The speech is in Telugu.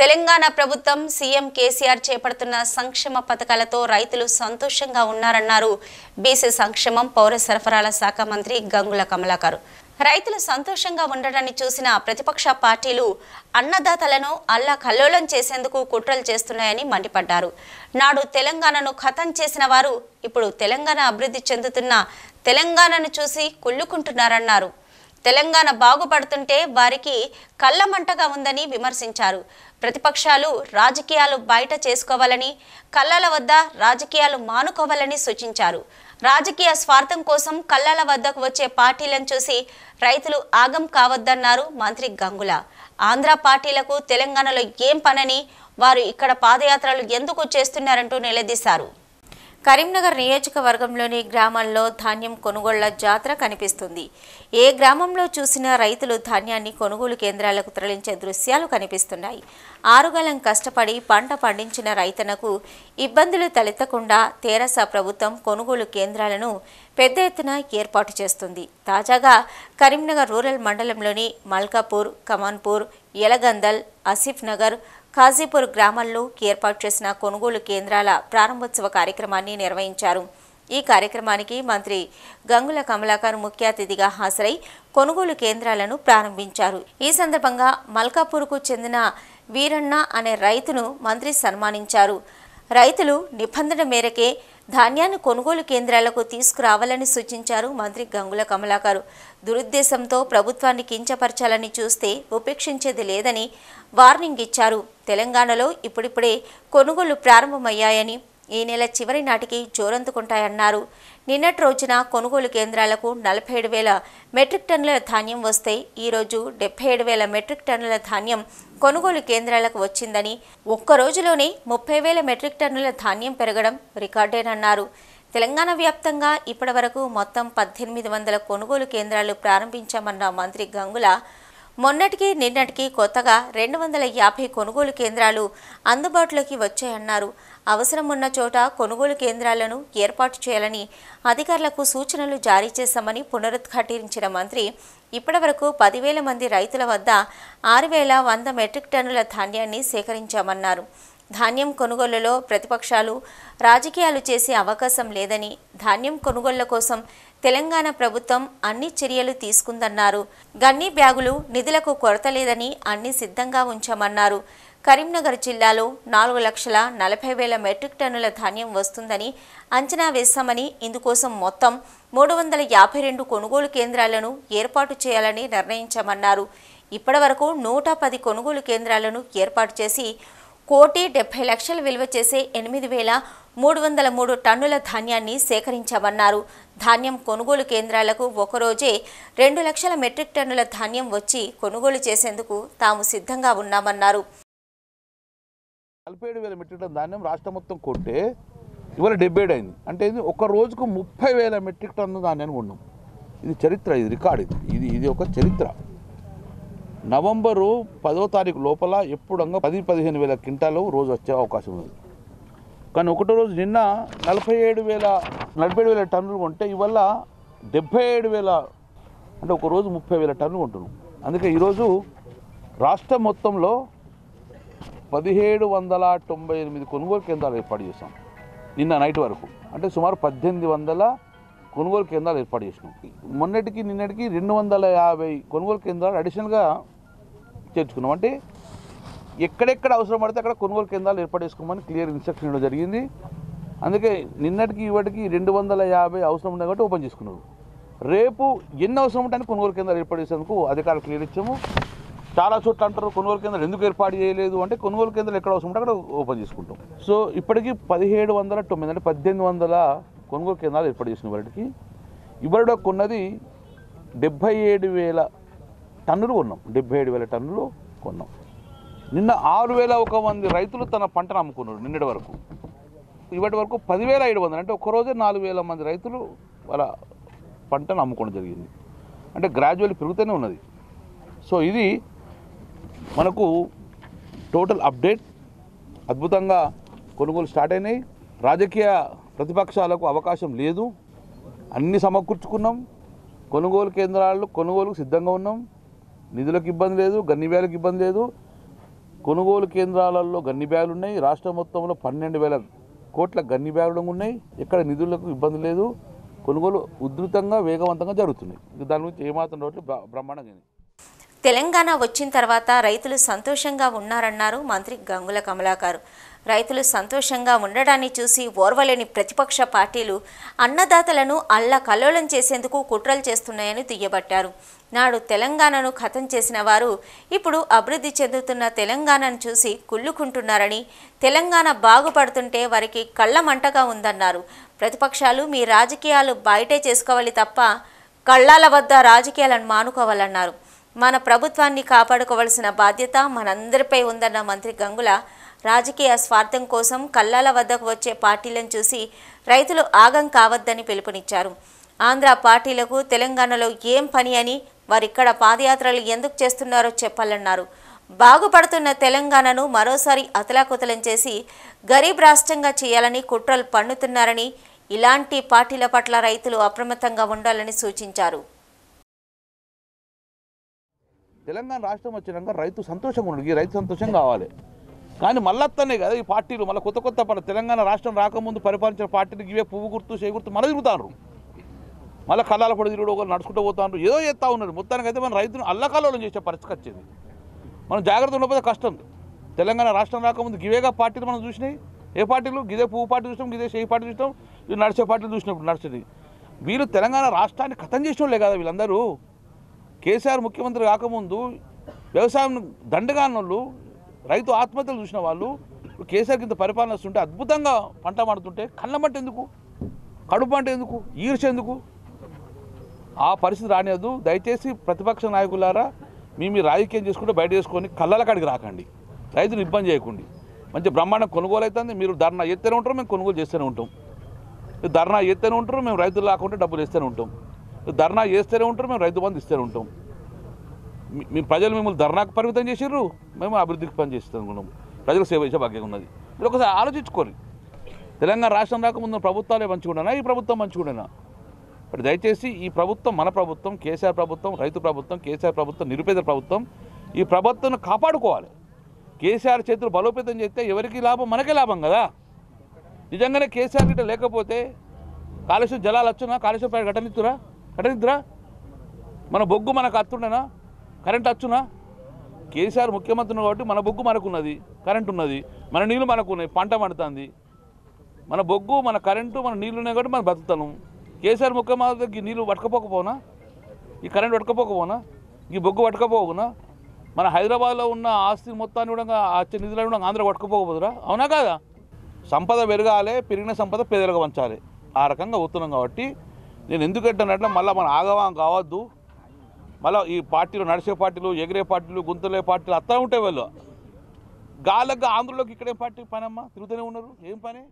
తెలంగాణ ప్రభుత్వం సీఎం కేసీఆర్ చేపడుతున్న సంక్షేమ పథకాలతో రైతులు సంతోషంగా ఉన్నారన్నారు బీసీ సంక్షేమం పౌర సరఫరాల శాఖ మంత్రి గంగుల కమలాకర్ రైతులు సంతోషంగా ఉండడాన్ని చూసిన ప్రతిపక్ష పార్టీలు అన్నదాతలను అల్లా కల్లోలం చేసేందుకు కుట్రలు చేస్తున్నాయని మండిపడ్డారు నాడు తెలంగాణను ఖతం చేసిన వారు ఇప్పుడు తెలంగాణ అభివృద్ధి చెందుతున్న తెలంగాణను చూసి కుళ్ళుకుంటున్నారన్నారు తెలంగాణ బాగుపడుతుంటే వారికి కళ్ళమంటగా ఉందని విమర్శించారు ప్రతిపక్షాలు రాజకీయాలు బయట చేసుకోవాలని కళ్ళల వద్ద రాజకీయాలు మానుకోవాలని సూచించారు రాజకీయ స్వార్థం కోసం కళ్ళల వద్దకు వచ్చే పార్టీలను చూసి రైతులు ఆగం కావద్దన్నారు మంత్రి గంగుల ఆంధ్ర పార్టీలకు తెలంగాణలో ఏం పనని వారు ఇక్కడ పాదయాత్రలు ఎందుకు చేస్తున్నారంటూ నిలదీశారు కరీంనగర్ నియోజకవర్గంలోని గ్రామాల్లో ధాన్యం కొనుగోళ్ల జాతర కనిపిస్తుంది ఏ గ్రామంలో చూసినా రైతులు ధాన్యాన్ని కొనుగోలు కేంద్రాలకు తరలించే దృశ్యాలు కనిపిస్తున్నాయి ఆరుగాలం కష్టపడి పంట పండించిన రైతులకు ఇబ్బందులు తలెత్తకుండా తేరస ప్రభుత్వం కొనుగోలు కేంద్రాలను పెద్ద ఎత్తున ఏర్పాటు చేస్తుంది తాజాగా కరీంనగర్ రూరల్ మండలంలోని మల్కాపూర్ కమాన్పూర్ ఎలగందల్ ఆసిఫ్ నగర్ ఖాజీపూర్ గ్రామంలో ఏర్పాటు చేసిన కొనుగోలు కేంద్రాల ప్రారంభోత్సవ కార్యక్రమాన్ని నిర్వహించారు ఈ కార్యక్రమానికి మంత్రి గంగుల కమలాకర్ ముఖ్య అతిథిగా హాజరై కొనుగోలు కేంద్రాలను ప్రారంభించారు ఈ సందర్భంగా మల్కాపూర్కు చెందిన వీరన్న అనే రైతును మంత్రి సన్మానించారు రైతులు నిబంధన మేరకే ధాన్యాన్ని కొనుగోలు కేంద్రాలకు తీసుకురావాలని సూచించారు మంత్రి గంగుల కమలాకారు దురుద్దేశంతో ప్రభుత్వాన్ని కించపరచాలని చూస్తే ఉపేక్షించేది లేదని వార్నింగ్ ఇచ్చారు తెలంగాణలో ఇప్పుడిప్పుడే కొనుగోలు ప్రారంభమయ్యాయని ఈ నెల చివరి నాటికి జోరందుకుంటాయన్నారు నిన్నటి రోజున కొనుగోలు కేంద్రాలకు నలభై ఏడు వేల మెట్రిక్ టన్నుల ధాన్యం వస్తే ఈరోజు డెబ్బై ఏడు వేల మెట్రిక్ టన్నుల ధాన్యం కొనుగోలు కేంద్రాలకు వచ్చిందని ఒక్క రోజులోనే ముప్పై వేల మెట్రిక్ టన్నుల ధాన్యం పెరగడం రికార్డేనన్నారు తెలంగాణ వ్యాప్తంగా ఇప్పటివరకు మొత్తం పద్దెనిమిది వందల కొనుగోలు కేంద్రాలు ప్రారంభించామన్న మంత్రి గంగుల మొన్నటికి నిన్నటికి కొత్తగా రెండు వందల యాభై కొనుగోలు కేంద్రాలు అందుబాటులోకి వచ్చాయన్నారు అవసరం ఉన్న చోట కొనుగోలు కేంద్రాలను ఏర్పాటు చేయాలని అధికారులకు సూచనలు జారీ చేశామని పునరుద్ఘాటించిన మంత్రి ఇప్పటివరకు పదివేల మంది రైతుల వద్ద ఆరు వేల వంద మెట్రిక్ టన్నుల ధాన్యాన్ని సేకరించామన్నారు ధాన్యం కొనుగోళ్లలో ప్రతిపక్షాలు రాజకీయాలు చేసే అవకాశం లేదని ధాన్యం కొనుగోళ్ల కోసం తెలంగాణ ప్రభుత్వం అన్ని చర్యలు తీసుకుందన్నారు గన్నీ బ్యాగులు నిధులకు కొరత లేదని అన్ని సిద్ధంగా ఉంచామన్నారు కరీంనగర్ జిల్లాలో నాలుగు లక్షల నలభై వేల మెట్రిక్ టన్నుల ధాన్యం వస్తుందని అంచనా వేశామని ఇందుకోసం మొత్తం మూడు వందల యాభై రెండు కొనుగోలు కేంద్రాలను ఏర్పాటు చేయాలని నిర్ణయించామన్నారు ఇప్పటివరకు నూట పది కొనుగోలు కేంద్రాలను ఏర్పాటు చేసి కోటి డెబ్బై లక్షలు విలువ చేసే ఎనిమిది వేల మూడు వందల మూడు టన్నుల ధాన్యాన్ని సేకరించామన్నారు ధాన్యం కొనుగోలు కేంద్రాలకు ఒకరోజే రెండు లక్షల మెట్రిక్ టన్నుల ధాన్యం వచ్చి కొనుగోలు చేసేందుకు తాము సిద్ధంగా ఉన్నామన్నారు నలభై ఏడు వేల మెట్రిక్ టన్ ధాన్యం రాష్ట్రం మొత్తం కొట్టే ఇవాళ డెబ్బై ఏడు అయింది అంటే ఇది ఒక రోజుకు ముప్పై వేల మెట్రిక్ టన్ను ధాన్యాన్ని కొన్నాం ఇది చరిత్ర ఇది రికార్డ్ ఇది ఇది ఇది ఒక చరిత్ర నవంబరు పదో తారీఖు లోపల ఎప్పుడంగా పది పదిహేను వేల క్వింటాలు రోజు వచ్చే అవకాశం ఉంది కానీ ఒకటో రోజు నిన్న నలభై ఏడు వేల నలభై ఏడు వేల టన్నులు కొంటే ఇవల్ల డెబ్బై ఏడు వేల అంటే ఒకరోజు ముప్పై వేల టన్నులు కొంటున్నాం అందుకే ఈరోజు రాష్ట్రం మొత్తంలో పదిహేడు వందల తొంభై ఎనిమిది కొనుగోలు కేంద్రాలు ఏర్పాటు చేశాం నిన్న నైట్ వరకు అంటే సుమారు పద్దెనిమిది వందల కొనుగోలు కేంద్రాలు ఏర్పాటు చేసినాం మొన్నటికి నిన్నటికి రెండు వందల యాభై కొనుగోలు కేంద్రాలు అడిషనల్గా చేర్చుకున్నాం అంటే ఎక్కడెక్కడ అవసరం పడితే అక్కడ కొనుగోలు కేంద్రాలు ఏర్పాటు చేసుకోమని క్లియర్ ఇన్స్ట్రక్షన్ ఇవ్వడం జరిగింది అందుకే నిన్నటికి ఇవాటికి రెండు వందల యాభై అవసరం ఉండే కాబట్టి ఓపెన్ చేసుకున్నారు రేపు ఎన్ని అవసరం ఉంటాయని కొనుగోలు కేంద్రాలు ఏర్పాటు చేసేందుకు అధికారులు క్లియర్ ఇచ్చాము చాలా చోట్ల అంటారు కొనుగోలు కేంద్రాలు ఎందుకు ఏర్పాటు చేయలేదు అంటే కొనుగోలు కేంద్రాలు ఎక్కడ అవసరం ఉంటే అక్కడ ఓపెన్ చేసుకుంటాం సో ఇప్పటికీ పదిహేడు వందల తొమ్మిది అంటే పద్దెనిమిది వందల కొనుగోలు కేంద్రాలు ఏర్పాటు చేసిన వాటికి ఇవరిలో కొన్నది డెబ్భై ఏడు వేల టన్నులు కొన్నాం డెబ్బై ఏడు వేల టన్నులు కొన్నాం నిన్న ఆరు వేల ఒక మంది రైతులు తన పంటను అమ్ముకున్నారు నిన్నటి వరకు ఇప్పటి వరకు పదివేల ఐదు వందలు అంటే ఒకరోజే నాలుగు వేల మంది రైతులు వాళ్ళ పంటను అమ్ముకోవడం జరిగింది అంటే గ్రాడ్యువల్ పెరుగుతూనే ఉన్నది సో ఇది మనకు టోటల్ అప్డేట్ అద్భుతంగా కొనుగోలు స్టార్ట్ అయినాయి రాజకీయ ప్రతిపక్షాలకు అవకాశం లేదు అన్ని సమకూర్చుకున్నాం కొనుగోలు కేంద్రాలు కొనుగోలుకు సిద్ధంగా ఉన్నాం నిధులకు ఇబ్బంది లేదు గన్ని బ్యాగులకు ఇబ్బంది లేదు కొనుగోలు కేంద్రాలలో గన్ని బ్యాగులు ఉన్నాయి రాష్ట్రం మొత్తంలో పన్నెండు వేల కోట్ల గన్ని బ్యాగులు ఉన్నాయి ఎక్కడ నిధులకు ఇబ్బంది లేదు కొనుగోలు ఉధృతంగా వేగవంతంగా జరుగుతున్నాయి దాని గురించి ఏమాత్రం రోడ్లు బ్రహ్మాండంగా తెలంగాణ వచ్చిన తర్వాత రైతులు సంతోషంగా ఉన్నారన్నారు మంత్రి గంగుల కమలాకారు రైతులు సంతోషంగా ఉండడాన్ని చూసి ఓర్వలేని ప్రతిపక్ష పార్టీలు అన్నదాతలను కల్లోలం చేసేందుకు కుట్రలు చేస్తున్నాయని దుయ్యబట్టారు నాడు తెలంగాణను ఖతం చేసిన వారు ఇప్పుడు అభివృద్ధి చెందుతున్న తెలంగాణను చూసి కుళ్ళుకుంటున్నారని తెలంగాణ బాగుపడుతుంటే వారికి కళ్ళ మంటగా ఉందన్నారు ప్రతిపక్షాలు మీ రాజకీయాలు బయటే చేసుకోవాలి తప్ప కళ్ళాల వద్ద రాజకీయాలను మానుకోవాలన్నారు మన ప్రభుత్వాన్ని కాపాడుకోవాల్సిన బాధ్యత మనందరిపై ఉందన్న మంత్రి గంగుల రాజకీయ స్వార్థం కోసం కల్లాల వద్దకు వచ్చే పార్టీలను చూసి రైతులు ఆగం కావద్దని పిలుపునిచ్చారు ఆంధ్ర పార్టీలకు తెలంగాణలో ఏం పని అని వారిక్కడ పాదయాత్రలు ఎందుకు చేస్తున్నారో చెప్పాలన్నారు బాగుపడుతున్న తెలంగాణను మరోసారి అతలాకుతలం చేసి గరీబ్ రాష్ట్రంగా చేయాలని కుట్రలు పన్నుతున్నారని ఇలాంటి పార్టీల పట్ల రైతులు అప్రమత్తంగా ఉండాలని సూచించారు తెలంగాణ రాష్ట్రం వచ్చినాక రైతు సంతోషంగా ఉండడు ఈ రైతు సంతోషం కావాలి కానీ మళ్ళత్తనే కదా ఈ పార్టీలు మళ్ళీ కొత్త కొత్త తెలంగాణ రాష్ట్రం రాకముందు పరిపాలించిన పార్టీలు ఇవే పువ్వు గుర్తు చే గుర్తు మన తిరుగుతారు మళ్ళీ కళ్ళాల పొడి తిరుగుడు ఒకరు నడుచుకుంటూ పోతారు ఏదో చేస్తూ ఉన్నారు మొత్తానికి అయితే మన రైతులు అల్లకాలలో చేసే పరిస్థితి వచ్చేది మనం జాగ్రత్త ఉండకపోతే కష్టం తెలంగాణ రాష్ట్రం రాకముందు గివేగా పార్టీలు మనం చూసినాయి ఏ పార్టీలు గిదే పువ్వు పార్టీ చూసినాం గిదే చేయి పార్టీ చూసినాం ఇది నడిచే పార్టీలు చూసినప్పుడు నడిచేది వీళ్ళు తెలంగాణ రాష్ట్రాన్ని కథం చేసినోళ్ళే కదా వీళ్ళందరూ కేసీఆర్ ముఖ్యమంత్రి కాకముందు వ్యవసాయం దండగానోళ్ళు రైతు ఆత్మహత్యలు చూసిన వాళ్ళు కేసీఆర్ కింద పరిపాలన వస్తుంటే అద్భుతంగా పంట పండుతుంటే కళ్ళమంట ఎందుకు కడుపు అంటే ఎందుకు ఈర్ష ఎందుకు ఆ పరిస్థితి రానేదు దయచేసి ప్రతిపక్ష నాయకులారా మీ మీ రాజకీయం చేసుకుంటే బయట చేసుకొని కళ్ళల కాడికి రాకండి రైతులు ఇబ్బంది చేయకండి మంచి బ్రహ్మాండం కొనుగోలు అవుతుంది మీరు ధర్నా ఎత్తేనే ఉంటారు మేము కొనుగోలు చేస్తూనే ఉంటాం మీరు ధర్నా చేస్తూనే ఉంటారు మేము రైతులు రాకుంటే డబ్బులు ఇస్తూనే ఉంటాం ధర్నా చేస్తూనే ఉంటారు మేము రైతు బంధు ఇస్తూనే ఉంటాం మీ ప్రజలు మిమ్మల్ని ధర్నాకు పరిమితం చేసారు మేము అభివృద్ధికి పని చేస్తాం అనుకున్నాం ప్రజలకు సేవ చేసే భాగ్యం ఉన్నది మీరు ఒకసారి ఆలోచించుకోరు తెలంగాణ రాష్ట్రం రాకముందు ప్రభుత్వాలే మంచిగుండేనా ఈ ప్రభుత్వం మంచిగుండేనా బట్ దయచేసి ఈ ప్రభుత్వం మన ప్రభుత్వం కేసీఆర్ ప్రభుత్వం రైతు ప్రభుత్వం కేసీఆర్ ప్రభుత్వం నిరుపేద ప్రభుత్వం ఈ ప్రభుత్వం కాపాడుకోవాలి కేసీఆర్ చేతులు బలోపేతం చేస్తే ఎవరికి లాభం మనకే లాభం కదా నిజంగానే కేసీఆర్ గిట్ట లేకపోతే కాళేశ్వరం జలాలు వచ్చునా కాళేశ్వరం ఘటనిద్దురా ఘటనిద్దురా మన బొగ్గు మనకు అత్తుండేనా కరెంట్ వచ్చునా కేసీఆర్ ముఖ్యమంత్రి కాబట్టి మన బొగ్గు మనకున్నది కరెంట్ ఉన్నది మన నీళ్ళు మనకు ఉన్నాయి పంట పండుతుంది మన బొగ్గు మన కరెంటు మన నీళ్ళు ఉన్నాయి కాబట్టి మనం బతుకుతాం కేసీఆర్ ముఖ్యమంత్రికి నీళ్ళు పట్టుకపోకపోనా ఈ కరెంట్ పట్టుకపోకపోనా ఈ బొగ్గు పట్టుకపోకునా మన హైదరాబాద్లో ఉన్న ఆస్తి మొత్తాన్ని కూడా వచ్చే నిధులను కూడా ఆంధ్ర పట్టుకపోకపోదురా అవునా కాదా సంపద పెరగాలి పెరిగిన సంపద పేదలకు పంచాలి ఆ రకంగా పోతున్నాం కాబట్టి నేను ఎందుకంటున్నట్లు మళ్ళీ మనం ఆగవాం కావద్దు మళ్ళీ ఈ పార్టీలు నడిచే పార్టీలు ఎగిరే పార్టీలు గుంతలే పార్టీలు అత్తా ఉంటాయి వాళ్ళు గాలగ్గా ఆంధ్రలోకి ఇక్కడే పార్టీ పనమ్మా తిరుగుతూనే ఉన్నారు ఏం పని